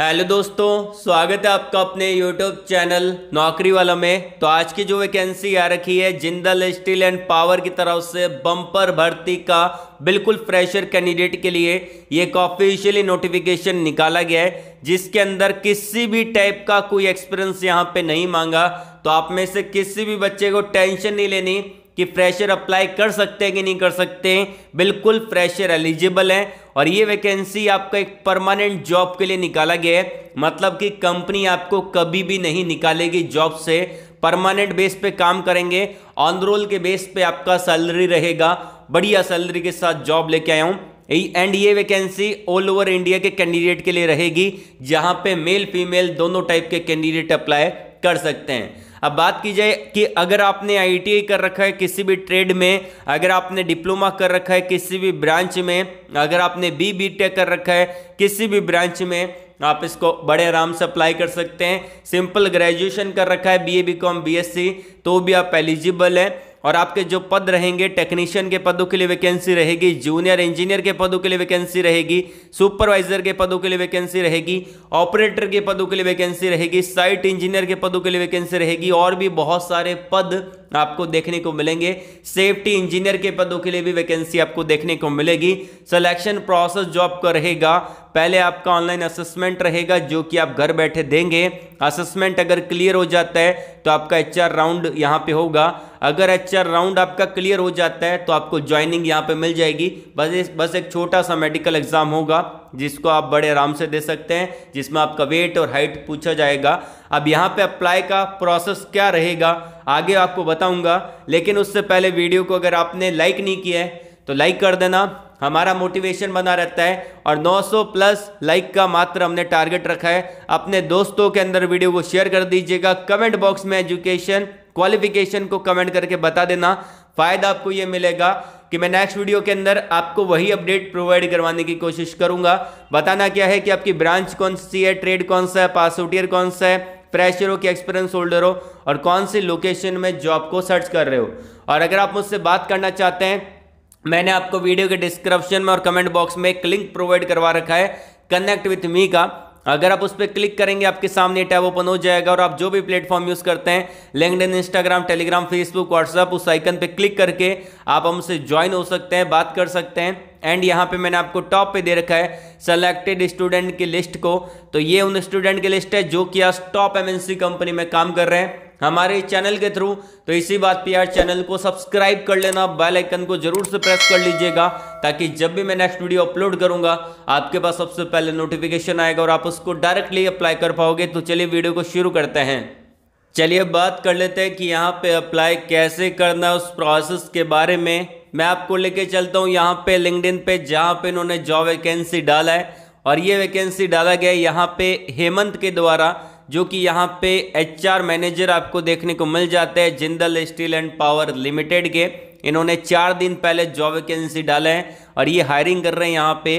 hello दोस्तों स्वागत है आपका अपने यूट्यूब चैनल नौकरी वाला में तो आज की जो वैकेंसी आ रखी है जिंदल स्टील एंड पावर की तरफ से बम्पर भर्ती का बिल्कुल फ्रेशर कैंडिडेट के लिए ये एक ऑफिशियली नोटिफिकेशन निकाला गया है जिसके अंदर किसी भी टाइप का कोई एक्सपीरियंस यहाँ पे नहीं मांगा तो आप में से किसी भी बच्चे को टेंशन नहीं लेनी कि फ्रेशर अप्लाई कर सकते हैं कि नहीं कर सकते बिल्कुल फ्रेशर एलिजिबल हैं और ये वैकेंसी आपका एक परमानेंट जॉब के लिए निकाला गया है मतलब कि कंपनी आपको कभी भी नहीं निकालेगी जॉब से परमानेंट बेस पे काम करेंगे ऑन रोल के बेस पे आपका सैलरी रहेगा बढ़िया सैलरी के साथ जॉब लेके आया हूँ एंड ये वैकेंसी ऑल ओवर इंडिया के कैंडिडेट के लिए रहेगी जहां पे मेल फीमेल दोनों टाइप के कैंडिडेट अप्लाई कर सकते हैं अब बात की जाए कि अगर आपने आईटीआई कर रखा है किसी भी ट्रेड में अगर आपने डिप्लोमा कर रखा है किसी भी ब्रांच में अगर आपने बी बी टेक कर रखा है किसी भी ब्रांच में आप इसको बड़े आराम से अप्लाई कर सकते हैं सिंपल ग्रेजुएशन कर रखा है बी बी बीकॉम बीएससी तो भी आप एलिजिबल हैं और आपके जो पद रहेंगे टेक्नीशियन के पदों के लिए वैकेंसी रहेगी जूनियर इंजीनियर के पदों के लिए वैकेंसी रहेगी सुपरवाइजर के पदों के लिए वैकेंसी रहेगी ऑपरेटर के पदों के लिए वैकेंसी रहेगी साइट इंजीनियर के पदों के लिए वैकेंसी रहेगी और भी बहुत सारे पद आपको देखने को मिलेंगे सेफ्टी इंजीनियर के पदों के लिए भी वैकेंसी आपको देखने को मिलेगी सिलेक्शन प्रोसेस जो आपका रहेगा पहले आपका ऑनलाइन असेसमेंट रहेगा जो कि आप घर बैठे देंगे असेसमेंट अगर क्लियर हो जाता है तो आपका एच राउंड यहाँ पे होगा अगर एच राउंड आपका क्लियर हो जाता है तो आपको ज्वाइनिंग यहाँ पे मिल जाएगी बस बस एक छोटा सा मेडिकल एग्जाम होगा जिसको आप बड़े आराम से दे सकते हैं जिसमें आपका वेट और हाइट पूछा जाएगा अब यहाँ पे अप्लाई का प्रोसेस क्या रहेगा आगे आपको बताऊंगा लेकिन उससे पहले वीडियो को अगर आपने लाइक नहीं किया है तो लाइक कर देना हमारा मोटिवेशन बना रहता है और 900 प्लस लाइक का मात्र हमने टारगेट रखा है अपने दोस्तों के अंदर वीडियो को शेयर कर दीजिएगा कमेंट बॉक्स में एजुकेशन क्वालिफिकेशन को कमेंट करके बता देना फ़ायदा आपको ये मिलेगा कि मैं नेक्स्ट वीडियो के अंदर आपको वही अपडेट प्रोवाइड करवाने की कोशिश करूंगा बताना क्या है कि आपकी ब्रांच कौन सी है ट्रेड कौन सा है पास ईयर कौन सा है फ्रेशर हो कि एक्सपीरियंस होल्डर हो और कौन सी लोकेशन में जॉब को सर्च कर रहे हो और अगर आप मुझसे बात करना चाहते हैं मैंने आपको वीडियो के डिस्क्रिप्शन में और कमेंट बॉक्स में एक लिंक प्रोवाइड करवा रखा है कनेक्ट विथ मी का अगर आप उस पर क्लिक करेंगे आपके सामने टैब ओपन हो जाएगा और आप जो भी प्लेटफॉर्म यूज़ करते हैं LinkedIn Instagram Telegram Facebook WhatsApp उस आइकन पे क्लिक करके आप हमसे ज्वाइन हो सकते हैं बात कर सकते हैं एंड यहाँ पे मैंने आपको टॉप पे दे रखा है सेलेक्टेड स्टूडेंट की लिस्ट को तो ये उन स्टूडेंट की लिस्ट है जो कि आज टॉप एम कंपनी में काम कर रहे हैं हमारे चैनल के थ्रू तो इसी बात पे यार चैनल को सब्सक्राइब कर लेना बेल आइकन को जरूर से प्रेस कर लीजिएगा ताकि जब भी मैं नेक्स्ट वीडियो अपलोड करूंगा आपके पास सबसे पहले नोटिफिकेशन आएगा और आप उसको डायरेक्टली अप्लाई कर पाओगे तो चलिए वीडियो को शुरू करते हैं चलिए बात कर लेते हैं कि यहाँ पे अप्लाई कैसे करना है उस प्रोसेस के बारे में मैं आपको लेके चलता हूँ यहाँ पे लिंकडिन पे जहाँ पे इन्होंने जॉब वैकेंसी डाला है और ये वैकेंसी डाला गया है यहाँ पे हेमंत के द्वारा जो कि यहाँ पे एचआर मैनेजर आपको देखने को मिल जाते हैं Jindal steel and power limited के इन्होंने चार दिन पहले जॉब वैकेंसी डाले हैं और ये हायरिंग कर रहे हैं यहाँ पे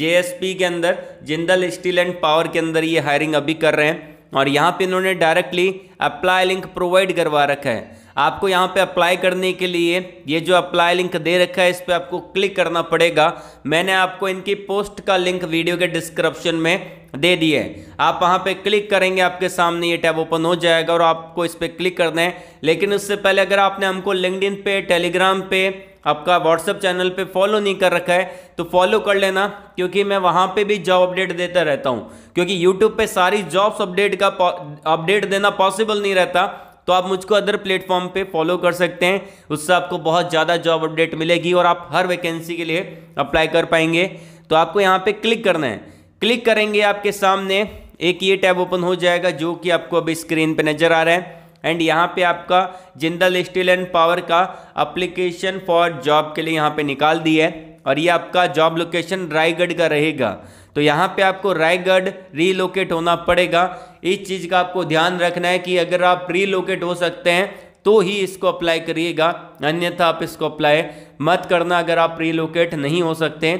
जेएसपी के अंदर जिंदल स्टील एंड पावर के अंदर ये हायरिंग अभी कर रहे हैं और यहाँ पे इन्होंने डायरेक्टली अप्लाई लिंक प्रोवाइड करवा रखा है आपको यहाँ पे अप्लाई करने के लिए ये जो अप्लाई लिंक दे रखा है इस पर आपको क्लिक करना पड़ेगा मैंने आपको इनकी पोस्ट का लिंक वीडियो के डिस्क्रिप्शन में दे दिए है आप वहाँ पे क्लिक करेंगे आपके सामने ये टैब ओपन हो जाएगा और आपको इस पर क्लिक करना है लेकिन उससे पहले अगर आपने हमको लिंकड पे टेलीग्राम पे आपका व्हाट्सअप चैनल पे फॉलो नहीं कर रखा है तो फॉलो कर लेना क्योंकि मैं वहाँ पे भी जॉब अपडेट देता रहता हूँ क्योंकि यूट्यूब पे सारी जॉब्स अपडेट का अपडेट देना पॉसिबल नहीं रहता तो आप मुझको अदर प्लेटफॉर्म पे फॉलो कर सकते हैं उससे आपको बहुत ज़्यादा जॉब अपडेट मिलेगी और आप हर वैकेंसी के लिए अप्लाई कर पाएंगे तो आपको यहाँ पर क्लिक करना है क्लिक करेंगे आपके सामने एक ये टैब ओपन हो जाएगा जो कि आपको अभी स्क्रीन पे नज़र आ रहा है एंड यहाँ पे आपका जिंदल स्टील एंड पावर का अप्लीकेशन फॉर जॉब के लिए यहाँ पे निकाल दी है और ये आपका जॉब लोकेशन रायगढ़ का रहेगा तो यहाँ पे आपको रायगढ़ रीलोकेट होना पड़ेगा इस चीज़ का आपको ध्यान रखना है कि अगर आप रीलोकेट हो सकते हैं तो ही इसको अप्लाई करिएगा अन्यथा आप इसको अप्लाई मत करना अगर आप रीलोकेट नहीं हो सकते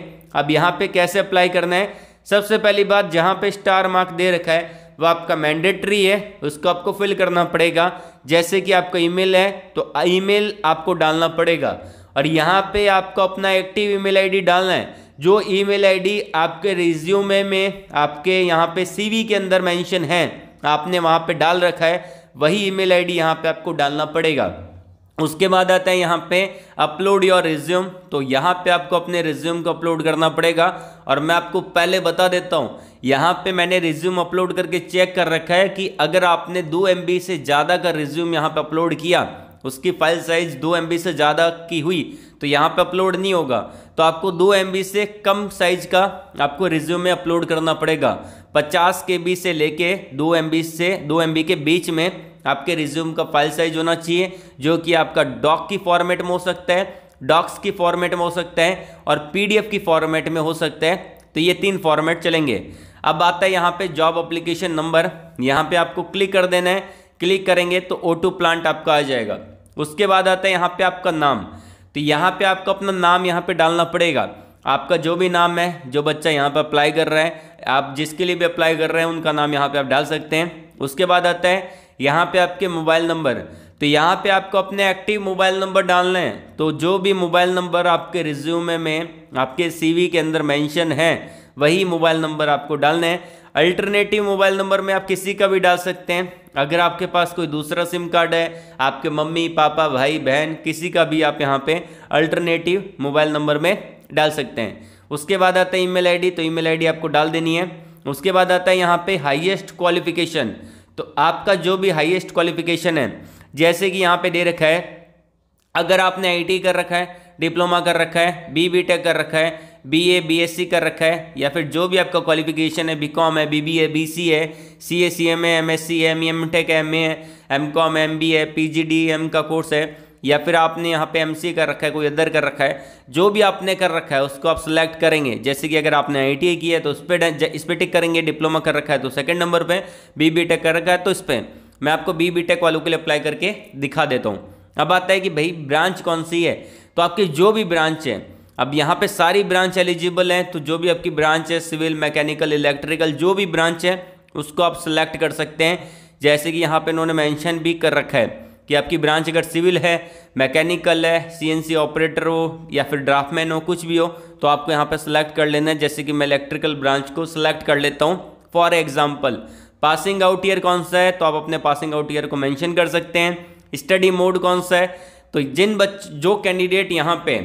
अब यहाँ पे कैसे अप्लाई करना है सबसे पहली बात जहाँ पे स्टार मार्क दे रखा है वो आपका मैंडेटरी है उसको आपको फिल करना पड़ेगा जैसे कि आपका ईमेल है तो ईमेल आपको डालना पड़ेगा और यहाँ पे आपको अपना एक्टिव ईमेल आईडी डालना है जो ईमेल आईडी आपके रिज्यूमे में आपके यहाँ पे सीवी के अंदर मेंशन है आपने वहाँ पे डाल रखा है वही ईमेल आईडी यहाँ पर आपको डालना पड़ेगा उसके बाद आता है यहाँ पे अपलोड योर रिज्यूम तो यहाँ पे आपको अपने रिज्यूम को अपलोड करना पड़ेगा और मैं आपको पहले बता देता हूँ यहाँ पे मैंने रिज्यूम अपलोड करके चेक कर रखा है कि अगर आपने दो एम से ज़्यादा का रिज्यूम यहाँ पे अपलोड किया उसकी फाइल साइज दो एम से ज़्यादा की हुई तो यहाँ पे अपलोड नहीं होगा तो आपको दो एम से कम साइज का आपको रिज्यूम में अपलोड करना पड़ेगा पचास के बी से लेके दो एम से दो एम के बीच में आपके रिज्यूम का फाइल साइज होना चाहिए जो कि आपका डॉक की फॉर्मेट में हो सकता है डॉक्स की फॉर्मेट में हो सकता है और पी की फॉर्मेट में हो सकता है तो ये तीन फॉर्मेट चलेंगे अब आता है यहाँ पे जॉब अप्लीकेशन नंबर यहाँ पे आपको क्लिक कर देना है क्लिक करेंगे तो ओ प्लांट आपका आ जाएगा उसके बाद आता है यहाँ पे आपका नाम तो यहाँ पे आपको अपना नाम यहाँ पे डालना पड़ेगा आपका जो भी नाम है जो बच्चा यहाँ पर अप्लाई कर रहा है आप जिसके लिए भी अप्लाई कर रहे हैं उनका नाम यहाँ पे आप डाल सकते हैं उसके बाद आता है यहाँ पे आपके मोबाइल नंबर तो यहाँ पे आपको अपने एक्टिव मोबाइल नंबर डालने हैं तो जो भी मोबाइल नंबर आपके रिज्यूमे में आपके सी के अंदर मैंशन है वही मोबाइल नंबर आपको डालने हैं अल्टरनेटिव मोबाइल नंबर में आप किसी का भी डाल सकते हैं अगर आपके पास कोई दूसरा सिम कार्ड है आपके मम्मी पापा भाई बहन किसी का भी आप यहाँ पे अल्टरनेटिव मोबाइल नंबर में डाल सकते हैं उसके बाद आता है ईमेल आईडी तो ईमेल आईडी आपको डाल देनी है उसके बाद आता है यहाँ पे हाईएस्ट क्वालिफिकेशन तो आपका जो भी हाईएस्ट क्वालिफिकेशन है जैसे कि यहाँ पे दे रखा है अगर आपने आईटी कर रखा है डिप्लोमा कर रखा है बी बी टेक कर रखा है B A B S C कर रखा है या फिर जो भी आपका क्वालिफिकेशन है बी कॉम है बी बी है बी सी है C A C M A M S C M M tech M A M com M B है पी जी डी एम का कोर्स है या फिर आपने यहाँ पे एम सी कर रखा है कोई अदर कर रखा है जो भी आपने कर रखा है उसको आप सिलेक्ट करेंगे जैसे कि अगर आपने आई टी आई किया है तो उस पर इस पर टिक करेंगे डिप्लोमा कर रखा है तो सेकेंड नंबर पर बी बी टेक कर रखा है तो इस पर मैं आपको बी बी टेक वालों के लिए अप्लाई करके दिखा देता हूँ अब आता है कि भाई ब्रांच कौन सी है तो आपकी जो भी ब्रांच है अब यहाँ पे सारी ब्रांच एलिजिबल हैं तो जो भी आपकी ब्रांच है सिविल मैकेनिकल इलेक्ट्रिकल जो भी ब्रांच है उसको आप सिलेक्ट कर सकते हैं जैसे कि यहाँ पे इन्होंने मेंशन भी कर रखा है कि आपकी ब्रांच अगर सिविल है मैकेनिकल है सीएनसी ऑपरेटर हो या फिर ड्राफ्टमैन हो कुछ भी हो तो आपको यहाँ पर सिलेक्ट कर लेना है जैसे कि मैं इलेक्ट्रिकल ब्रांच को सिलेक्ट कर लेता हूँ for example passing out year कौन सा है तो आप अपने पासिंग आउट ईयर को मैंशन कर सकते हैं स्टडी मोड कौन सा है तो जिन बच जो कैंडिडेट यहाँ पे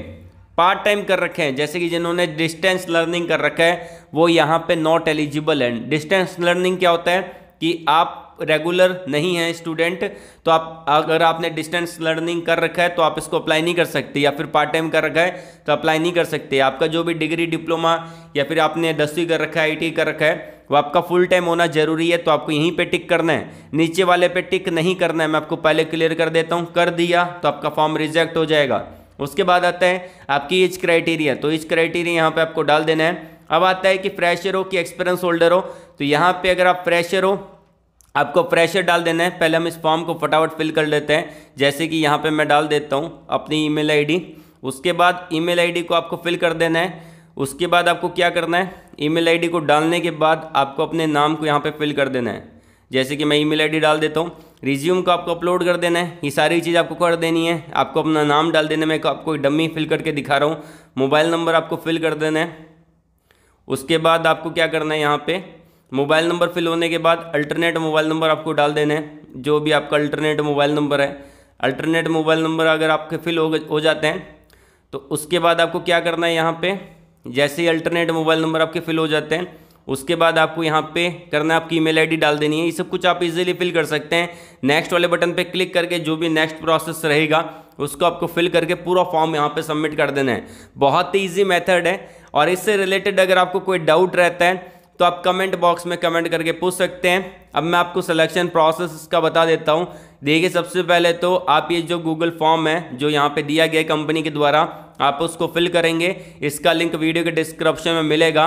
पार्ट टाइम कर रखे हैं जैसे कि जिन्होंने डिस्टेंस लर्निंग कर रखा है वो यहाँ पे नॉट एलिजिबल है डिस्टेंस लर्निंग क्या होता है कि आप रेगुलर नहीं हैं स्टूडेंट तो आप अगर आपने डिस्टेंस लर्निंग कर रखा है तो आप इसको अप्लाई नहीं कर सकते या फिर पार्ट टाइम कर रखा है तो अप्लाई नहीं कर सकते आपका जो भी डिग्री डिप्लोमा या फिर आपने दसवीं कर रखा है आई e कर रखा है वो आपका फुल टाइम होना जरूरी है तो आपको यहीं पे टिक करना है नीचे वाले पे टिक नहीं करना है मैं आपको पहले क्लियर कर देता हूँ कर दिया तो आपका फॉर्म रिजेक्ट हो जाएगा उसके बाद आता है आपकी एज क्राइटेरिया तो एज क्राइटेरिया यहाँ पे आपको डाल देना है अब आता है कि फ्रेशर हो कि एक्सपीरियंस होल्डर हो तो यहाँ पे अगर आप फ्रेशर हो आपको प्रेशर डाल देना है पहले हम इस फॉर्म को फटाफट फिल कर लेते हैं जैसे कि यहाँ पे मैं डाल देता हूँ अपनी ईमेल आईडी उसके बाद ईमेल आईडी को आपको फिल कर देना है उसके बाद आपको क्या करना है ईमेल आईडी को डालने के बाद आपको अपने नाम को यहाँ पे फिल कर देना है जैसे कि मैं ईमेल आईडी डाल देता हूँ रिज्यूम को आपको अपलोड कर देना है ये सारी चीज़ आपको कर देनी है आपको अपना नाम डाल देना मैं आपको डमी फिल करके दिखा रहा हूँ मोबाइल नंबर आपको फिल कर देना है उसके बाद आपको क्या करना है यहाँ पर मोबाइल नंबर फिल होने के बाद अल्टरनेट मोबाइल नंबर आपको डाल देना है जो भी आपका अल्टरनेट मोबाइल नंबर है अल्टरनेट मोबाइल नंबर अगर आपके फिल हो हो जाते हैं तो उसके बाद आपको क्या करना है यहाँ पे जैसे ही अल्टरनेट मोबाइल नंबर आपके फिल हो जाते हैं उसके बाद आपको यहाँ पे करना है आपकी ईमेल आईडी डाल देनी है ये सब कुछ आप इजीली फिल कर सकते हैं नेक्स्ट वाले बटन पे क्लिक करके जो भी नेक्स्ट प्रोसेस रहेगा उसको आपको फिल करके पूरा फॉर्म यहाँ पे सबमिट कर देना है बहुत ही ईजी मेथड है और इससे रिलेटेड अगर आपको कोई डाउट रहता है तो आप कमेंट बॉक्स में कमेंट करके पूछ सकते हैं अब मैं आपको सिलेक्शन प्रोसेस का बता देता हूँ देखिए सबसे पहले तो आप ये जो गूगल फॉर्म है जो यहाँ पे दिया गया कंपनी के द्वारा आप उसको फिल करेंगे इसका लिंक वीडियो के डिस्क्रिप्शन में मिलेगा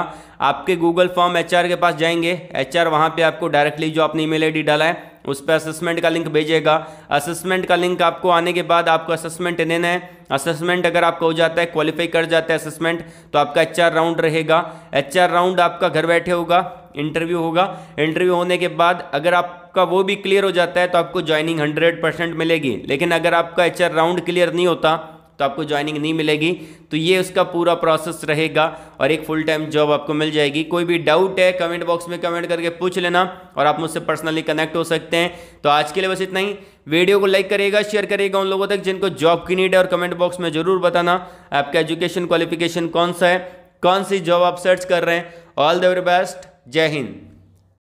आपके गूगल फॉर्म एचआर के पास जाएंगे एचआर वहाँ पर आपको डायरेक्टली जो आपने ई मेल डाला है उस पर असेसमेंट का लिंक भेजेगा असेसमेंट का लिंक आपको आने के बाद आपको असेसमेंट देना है असेसमेंट अगर आपका हो जाता है क्वालिफाई कर जाता है असेसमेंट तो आपका एच राउंड रहेगा एच राउंड आपका घर बैठे होगा इंटरव्यू होगा इंटरव्यू होने के बाद अगर आपका वो भी क्लियर हो जाता है तो आपको ज्वाइनिंग हंड्रेड परसेंट मिलेगी लेकिन अगर आपका एच राउंड क्लियर नहीं होता तो आपको ज्वाइनिंग नहीं मिलेगी तो ये उसका पूरा प्रोसेस रहेगा और एक फुल टाइम जॉब आपको मिल जाएगी कोई भी डाउट है कमेंट बॉक्स में कमेंट करके पूछ लेना और आप मुझसे पर्सनली कनेक्ट हो सकते हैं तो आज के लिए बस इतना ही वीडियो को लाइक करेगा शेयर करेगा उन लोगों तक जिनको जॉब की नीड है और कमेंट बॉक्स में जरूर बताना आपका एजुकेशन क्वालिफिकेशन कौन सा है कौन सी जॉब आप सर्च कर रहे हैं ऑल द वेरी बेस्ट जय हिंद